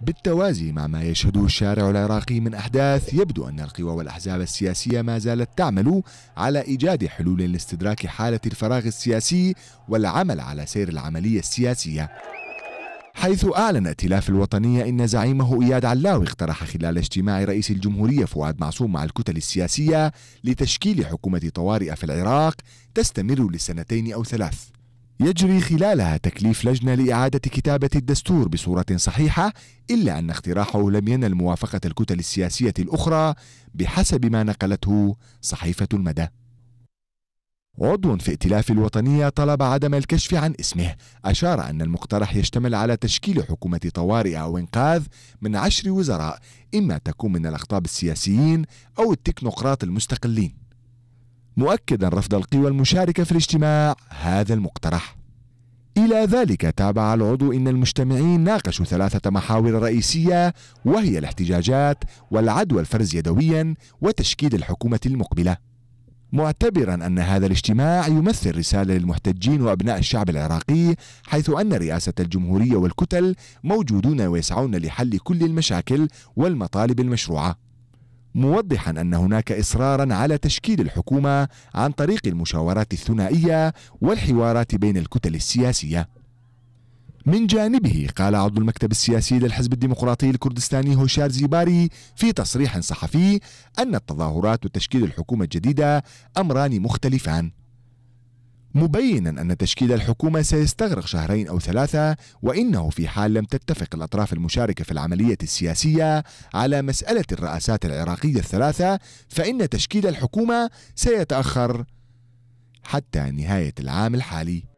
بالتوازي مع ما يشهده الشارع العراقي من أحداث يبدو أن القوى والأحزاب السياسية ما زالت تعمل على إيجاد حلول لاستدراك حالة الفراغ السياسي والعمل على سير العملية السياسية حيث أعلن ائتلاف الوطنية إن زعيمه إياد علاوي اقترح خلال اجتماع رئيس الجمهورية فؤاد معصوم مع الكتل السياسية لتشكيل حكومة طوارئ في العراق تستمر لسنتين أو ثلاث يجري خلالها تكليف لجنة لإعادة كتابة الدستور بصورة صحيحة إلا أن اقتراحه لم ينل موافقة الكتل السياسية الأخرى بحسب ما نقلته صحيفة المدى عضو في ائتلاف الوطنية طلب عدم الكشف عن اسمه أشار أن المقترح يشتمل على تشكيل حكومة طوارئ أو إنقاذ من عشر وزراء إما تكون من الأخطاب السياسيين أو التكنوقراط المستقلين مؤكدا رفض القوى المشاركة في الاجتماع هذا المقترح إلى ذلك تابع العضو إن المجتمعين ناقشوا ثلاثة محاور رئيسية وهي الاحتجاجات والعدوى الفرز يدويا وتشكيل الحكومة المقبلة معتبرا أن هذا الاجتماع يمثل رسالة للمحتجين وأبناء الشعب العراقي حيث أن رئاسة الجمهورية والكتل موجودون ويسعون لحل كل المشاكل والمطالب المشروعة موضحا ان هناك اصرارا على تشكيل الحكومه عن طريق المشاورات الثنائيه والحوارات بين الكتل السياسيه. من جانبه قال عضو المكتب السياسي للحزب الديمقراطي الكردستاني هوشار زيباري في تصريح صحفي ان التظاهرات وتشكيل الحكومه الجديده امران مختلفان. مبينا أن تشكيل الحكومة سيستغرق شهرين أو ثلاثة وإنه في حال لم تتفق الأطراف المشاركة في العملية السياسية على مسألة الرئاسات العراقية الثلاثة فإن تشكيل الحكومة سيتأخر حتى نهاية العام الحالي